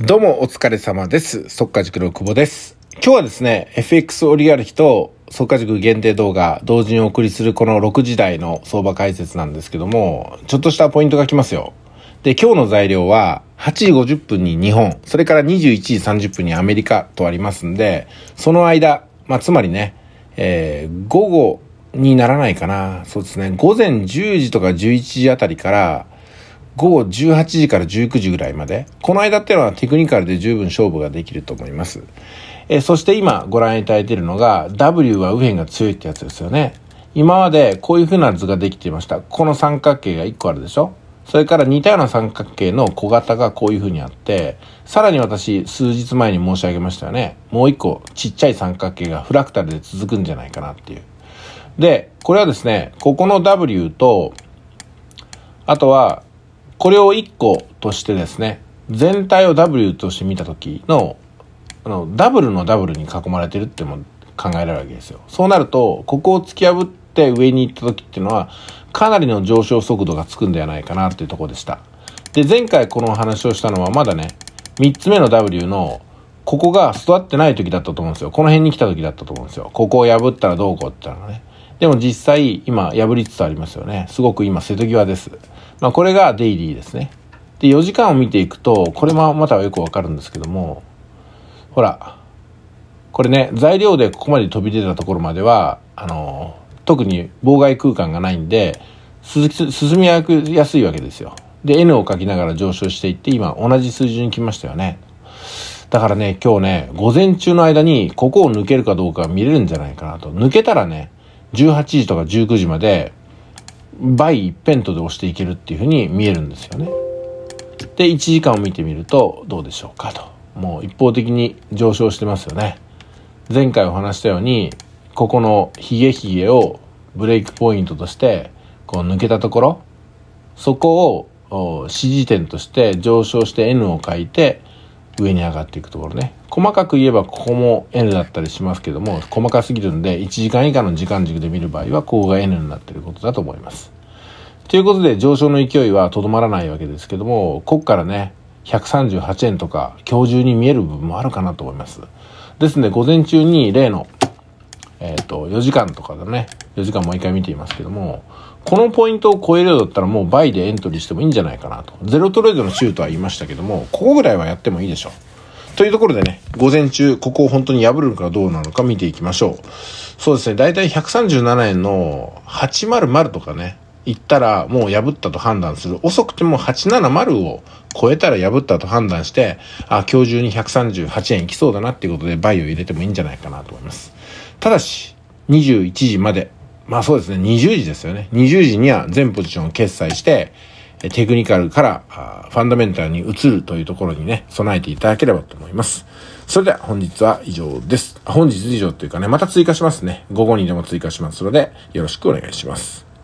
どうもお疲れ様です。即価塾の久保です。今日はですね、FX オリアルヒと即価塾限定動画、同時にお送りするこの6時台の相場解説なんですけども、ちょっとしたポイントが来ますよ。で、今日の材料は、8時50分に日本、それから21時30分にアメリカとありますんで、その間、まあ、つまりね、えー、午後にならないかな。そうですね、午前10時とか11時あたりから、午後18時から19時ぐらいまで、この間っていうのはテクニカルで十分勝負ができると思います。えそして今ご覧いただいているのが、W は右辺が強いってやつですよね。今までこういう風な図ができていました。この三角形が1個あるでしょそれから似たような三角形の小型がこういう風にあって、さらに私、数日前に申し上げましたよね。もう一個、ちっちゃい三角形がフラクタルで続くんじゃないかなっていう。で、これはですね、ここの W と、あとは、これを1個としてですね、全体を W として見た時の、あの、ダブルのダブルに囲まれてるっても考えられるわけですよ。そうなると、ここを突き破って上に行った時っていうのは、かなりの上昇速度がつくんではないかなっていうとこでした。で、前回この話をしたのはまだね、3つ目の W の、ここが育ってない時だったと思うんですよ。この辺に来た時だったと思うんですよ。ここを破ったらどうこうって言ったのね。でも実際今破りつつありますよね。すごく今瀬戸際です。まあこれがデイリーですね。で、4時間を見ていくと、これもまたよくわかるんですけども、ほら、これね、材料でここまで飛び出たところまでは、あの、特に妨害空間がないんで、進みやすいわけですよ。で、N を書きながら上昇していって、今同じ水準に来ましたよね。だからね、今日ね、午前中の間にここを抜けるかどうか見れるんじゃないかなと。抜けたらね、18時とか19時まで倍一辺とで押していけるっていうふうに見えるんですよね。で1時間を見てみるとどうでしょうかともう一方的に上昇してますよね。前回お話したようにここのヒゲヒゲをブレイクポイントとしてこう抜けたところそこを支持点として上昇して N を書いて上に上がっていくところね細かく言えばここも N だったりしますけども細かすぎるんで1時間以下の時間軸で見る場合はここが N になってることだと思います。ということで上昇の勢いはとどまらないわけですけどもここからね138円とか今日中に見える部分もあるかなと思います。ですので午前中に例のえっ、ー、と4時間とかだね4時間もう一回見ていますけどもこのポイントを超えるようだったらもう倍でエントリーしてもいいんじゃないかなと。ゼロトレードのシュートは言いましたけども、ここぐらいはやってもいいでしょう。というところでね、午前中、ここを本当に破るのかどうなのか見ていきましょう。そうですね、だいたい137円の800とかね、行ったらもう破ったと判断する。遅くても870を超えたら破ったと判断して、あ、今日中に138円いきそうだなっていうことで、倍を入れてもいいんじゃないかなと思います。ただし、21時までまあそうですね、20時ですよね。20時には全ポジションを決済して、テクニカルからファンダメンタルに移るというところにね、備えていただければと思います。それでは本日は以上です。本日以上というかね、また追加しますね。午後にでも追加しますので、よろしくお願いします。